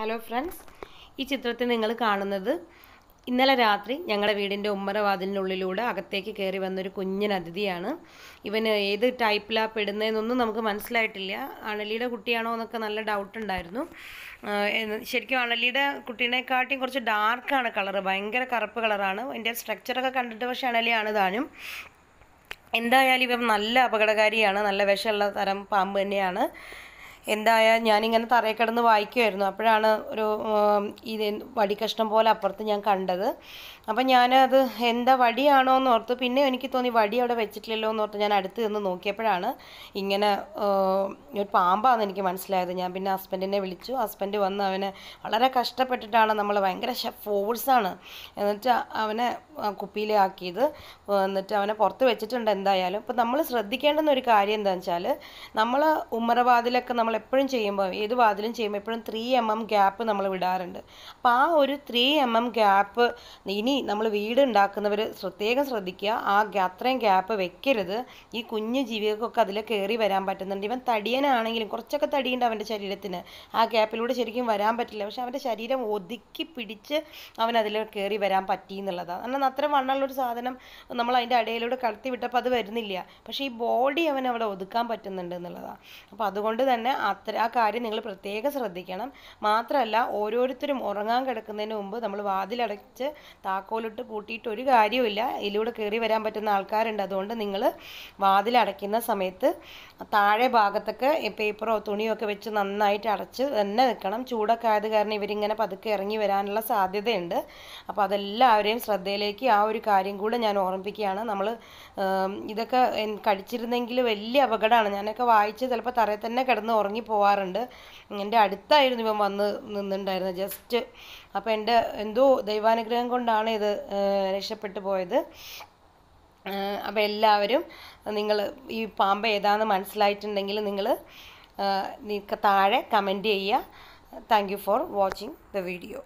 hello friends ഈ ചിത്രത്തിൽ നിങ്ങൾ കാണുന്നത് ഇന്നലെ രാത്രി ഞങ്ങളുടെ വീടിൻ്റെ ഉമ്മറവാതിലിനുള്ളിലൂടെ അകത്തേക്ക് കയറി വന്നൊരു കുഞ്ഞൻ അതിഥിയാണ് ഇവന് ഏത് ടൈപ്പിലാണ് പെടുന്നതെന്നൊന്നും നമുക്ക് മനസ്സിലായിട്ടില്ല അണലിയുടെ കുട്ടിയാണോ എന്നൊക്കെ നല്ല ഡൗട്ട് ഉണ്ടായിരുന്നു ശരിക്കും അണലിയുടെ കുട്ടീനെക്കാട്ടിയും കുറച്ച് ഡാർക്കാണ് കളറ് ഭയങ്കര കറുപ്പ് കളറാണ് അതിൻ്റെ സ്ട്രക്ചറൊക്കെ കണ്ടിട്ട് പക്ഷേ അണലിയാണ് താനും എന്തായാലും ഇവ നല്ല അപകടകാരിയാണ് നല്ല വിഷമുള്ള തരം പാമ്പ് തന്നെയാണ് എന്തായാലും ഞാനിങ്ങനെ തറയിൽ കിടന്ന് വായിക്കുമായിരുന്നു അപ്പോഴാണ് ഒരു ഇത് വടികഷ്ണം പോലെ അപ്പുറത്ത് ഞാൻ കണ്ടത് അപ്പം ഞാനത് എന്താ വടിയാണോ എന്ന് ഓർത്ത് പിന്നെ എനിക്ക് തോന്നി വടി അവിടെ വെച്ചിട്ടില്ലല്ലോ എന്ന് ഓർത്ത് ഞാൻ അടുത്ത് നിന്ന് നോക്കിയപ്പോഴാണ് ഇങ്ങനെ ഒരു പാമ്പാന്ന് എനിക്ക് മനസ്സിലായത് ഞാൻ പിന്നെ ഹസ്ബൻഡിനെ വിളിച്ചു ഹസ്ബൻഡ് വന്ന് അവനെ വളരെ കഷ്ടപ്പെട്ടിട്ടാണ് നമ്മൾ ഭയങ്കര ഫോഴ്സാണ് എന്നിട്ട് അവനെ കുപ്പിയിലാക്കിയത് എന്നിട്ട് അവനെ പുറത്ത് വെച്ചിട്ടുണ്ട് എന്തായാലും ഇപ്പം നമ്മൾ ശ്രദ്ധിക്കേണ്ടുന്ന ഒരു കാര്യം എന്താണെന്ന് വെച്ചാൽ നമ്മൾ ഉമ്മറവാതിലൊക്കെ നമ്മൾ എപ്പോഴും ചെയ്യുമ്പോൾ ഏത് വാതിലും ചെയ്യുമ്പോൾ എപ്പോഴും ത്രീ എം എം ഗ്യാപ്പ് നമ്മൾ വിടാറുണ്ട് അപ്പോൾ ആ ഒരു ത്രീ എം എം ഗ്യാപ്പ് ഇനി നമ്മൾ വീട് ഉണ്ടാക്കുന്നവർ പ്രത്യേകം ശ്രദ്ധിക്കുക ആ അത്രയും ഗ്യാപ്പ് വെക്കരുത് ഈ കുഞ്ഞു ജീവികൾക്കൊക്കെ അതിൽ കയറി വരാൻ പറ്റുന്നുണ്ട് ഇവൻ തടിയനാണെങ്കിലും കുറച്ചൊക്കെ തടിയുണ്ട് അവൻ്റെ ശരീരത്തിന് ആ ഗ്യാപ്പിലൂടെ ശരിക്കും വരാൻ പറ്റില്ല പക്ഷെ അവൻ്റെ ശരീരം ഒതുക്കി പിടിച്ച് അവൻ അതിൽ കയറി വരാൻ പറ്റി എന്നുള്ളതാണ് കാരണം അത്ര ഒരു സാധനം നമ്മൾ അതിൻ്റെ ഇടയിലൂടെ കടത്തി വിട്ടപ്പോൾ അത് വരുന്നില്ല പക്ഷേ ഈ ബോഡി അവൻ അവിടെ ഒതുക്കാൻ പറ്റുന്നുണ്ട് എന്നുള്ളതാണ് അപ്പോൾ അതുകൊണ്ട് തന്നെ അത്ര ആ കാര്യം നിങ്ങൾ പ്രത്യേകം ശ്രദ്ധിക്കണം മാത്രമല്ല ഓരോരുത്തരും ഉറങ്ങാൻ കിടക്കുന്നതിന് മുമ്പ് നമ്മൾ വാതിലടച്ച് താക്കോലിട്ട് പൂട്ടിയിട്ട് ഒരു കാര്യവുമില്ല ഇതിലൂടെ കയറി വരാൻ പറ്റുന്ന ആൾക്കാരുണ്ട് അതുകൊണ്ട് നിങ്ങൾ വാതിലടയ്ക്കുന്ന സമയത്ത് താഴെ ഭാഗത്തൊക്കെ പേപ്പറോ തുണിയോ ഒക്കെ വെച്ച് നന്നായിട്ട് അടച്ച് തന്നെ നിൽക്കണം ചൂടൊക്കെ ആയത് കാരണം ഇവരിങ്ങനെ പതുക്കെ ഇറങ്ങി വരാനുള്ള സാധ്യതയുണ്ട് അപ്പോൾ അതെല്ലാവരെയും ശ്രദ്ധയിലേക്ക് ആ ഒരു കാര്യം കൂടെ ഞാൻ ഓർമ്മിപ്പിക്കുകയാണ് നമ്മൾ ഇതൊക്കെ കഴിച്ചിരുന്നെങ്കിൽ വലിയ അപകടമാണ് ഞാനൊക്കെ വായിച്ച് ചിലപ്പോൾ തറയിൽ തന്നെ കിടന്ന് ഉറങ്ങി ഇറങ്ങി പോവാറുണ്ട് എൻ്റെ അടുത്തായിരുന്നു ഇവൻ വന്ന് നിന്നിട്ടുണ്ടായിരുന്നത് ജസ്റ്റ് അപ്പോൾ എൻ്റെ എന്തോ ദൈവാനുഗ്രഹം കൊണ്ടാണ് ഇത് രക്ഷപ്പെട്ടു പോയത് അപ്പോൾ എല്ലാവരും നിങ്ങൾ ഈ പാമ്പ് ഏതാണെന്ന് മനസ്സിലായിട്ടുണ്ടെങ്കിൽ നിങ്ങൾ താഴെ കമൻറ്റ് ചെയ്യുക thank you for watching the video